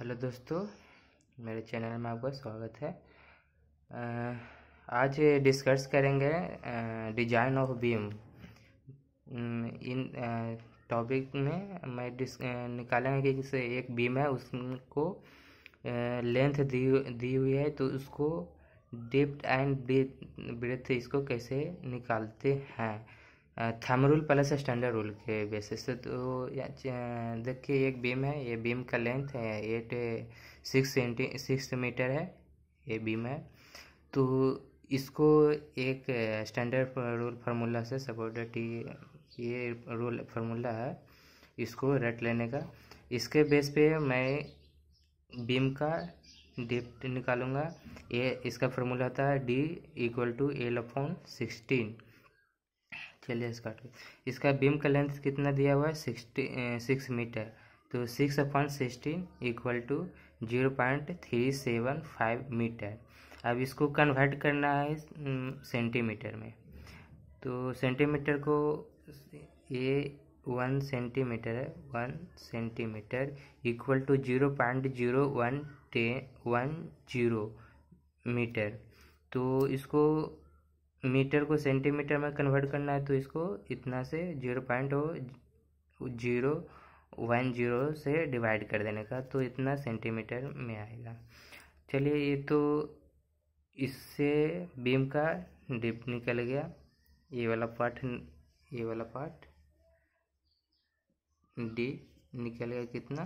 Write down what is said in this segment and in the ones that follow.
hello दोस्तों मेरे channel में आपका स्वागत है आज डिस्कस करेंगे डिजाइन ऑफ बीम इन टॉपिक में मैं डिस निकालेंगे कि जैसे एक बीम है उसको लेंथ दी दी हुई है तो उसको डिप्ट एंड ब्रेथ इसको कैसे निकालते हैं thumb rule plus standard rule के बेसिस से तो देखिए एक बीम है ये बीम का लेंथ है eight six centi six metre है ये बीम है तो इसको एक स्टैंडर्ड रूल फार्मूला से सपोर्टेड ये रूल फार्मूला है इसको रेट लेने का इसके बेस पे मैं बीम का डिप्ट निकालूंगा ये इसका फार्मूला होता है D equal to L upon sixteen चलिए इसका इसका बीम का लेंथ कितना दिया हुआ है सिक्सटी सिक्स मीटर तो six upon sixteen equal to zero point three seven five metre अब इसको कन्वर्ट करना है सेंटीमीटर में तो सेंटीमीटर को ये वन सेंटीमीटर है one centimetre equal to zero point zero one टे वन जीरो मीटर तो इसको मीटर को सेंटीमीटर में कन्वर्ट करना है तो इसको इतना से जीरो पॉइंट हो जीरो वन जीरो से डिवाइड कर देने का तो इतना सेंटीमीटर में आएगा चलिए ये तो इससे बीम का डिप निकल गया ये वाला पार्ट ये वाला पार्ट डी निकल गया कितना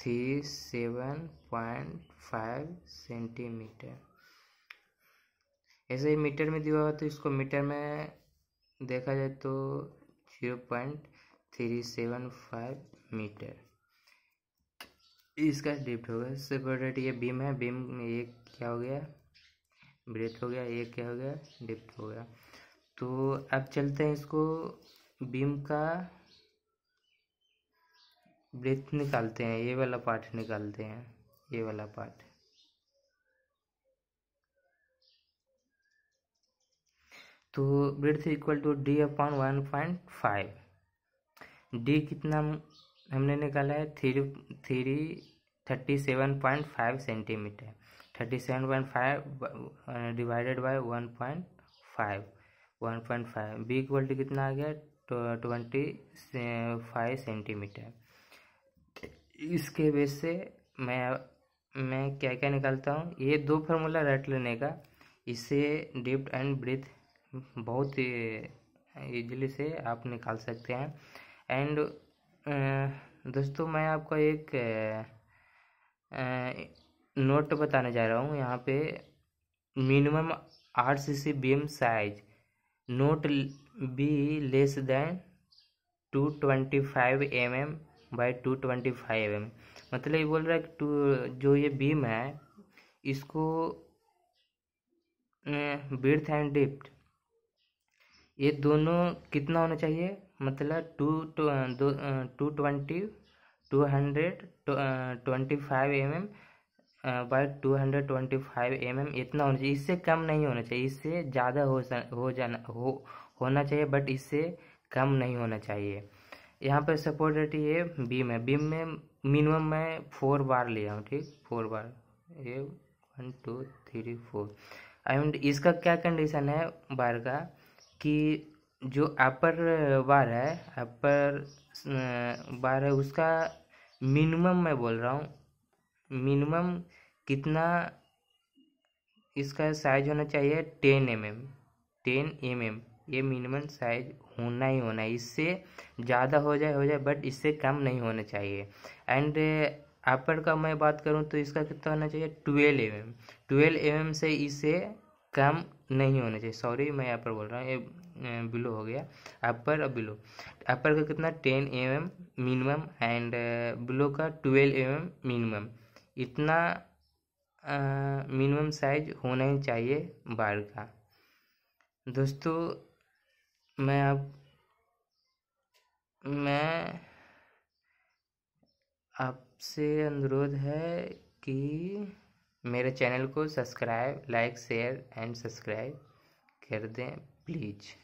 three seven point five centimetre ऐसे ही मीटर में दिया हुआ तो इसको मीटर में देखा जाए तो zero point three seven five metre इसका डिप्ट होगा इससे प्रोडक्ट ये बीम है बीम में एक क्या हो गया ब्रेथ हो गया एक क्या हो गया डिप्ट हो गया तो अब चलते हैं इसको बीम का ब्रेथ निकालते हैं ये वाला पार्ट निकालते हैं ये वाला पार्ट तो breadth equal to D upon one point five D कितना हमने निकाला है three three thirty seven point five centimetre thirty seven point five divided by one point five one point five B equal to कितना आ गया twenty five centimetre इसके base से मैं मैं क्या क्या निकालता हूँ ये दो फार्मूला रट लेने का इससे डिप्ट एंड ब्रिथ बहुत ही ईजिली से आप निकाल सकते हैं एंड दोस्तों मैं आपको एक नोट बताने जा रहा हूँ यहाँ पे मिनिमम आठ C C B M size not be less than two twenty five M M by two twenty five M मतलब ये बोल रहा है कि टू जो ये बीम है इसको बिर्थ एंड डिप्ट ये दोनों कितना होना चाहिए मतलब two two two twenty two hundred twenty five M M by two hundred twenty five M M इतना होना चाहिए इससे कम नहीं होना चाहिए इससे ज़्यादा हो हो जाना हो होना चाहिए बट इससे कम नहीं होना चाहिए यहाँ पर सपोर्ट रेट ये बीम है बीम में मिनिमम मैं फोर बार लिया हूँ ठीक फोर बार ये one two three four and इसका क्या कंडीशन है बार का कि जो अपर बार है अपर बार है उसका मिनिमम मैं बोल रहा हूँ मिनिमम कितना इसका साइज होना चाहिए ten M M ten M M ये मिनिमम साइज होना ही होना है इससे ज़्यादा हो जाए हो जाए बट इससे कम नहीं होना चाहिए एंड अपर का मैं बात करूँ तो इसका कितना होना चाहिए twelve M M twelve M M से इसे कम नहीं होने चाहिए सॉरी मैं यहाँ पर बोल रहा हूँ ये बिलो हो गया अपर और बिलो अपर का कितना ten M M minimum and below का ट्वेल्व एम एम मिनिमम इतना मिनिमम साइज होना ही चाहिए बार का दोस्तों मैं आप मैं आपसे अनुरोध है कि मेरे चैनल को subscribe like share and subscribe कर दें प्लीज़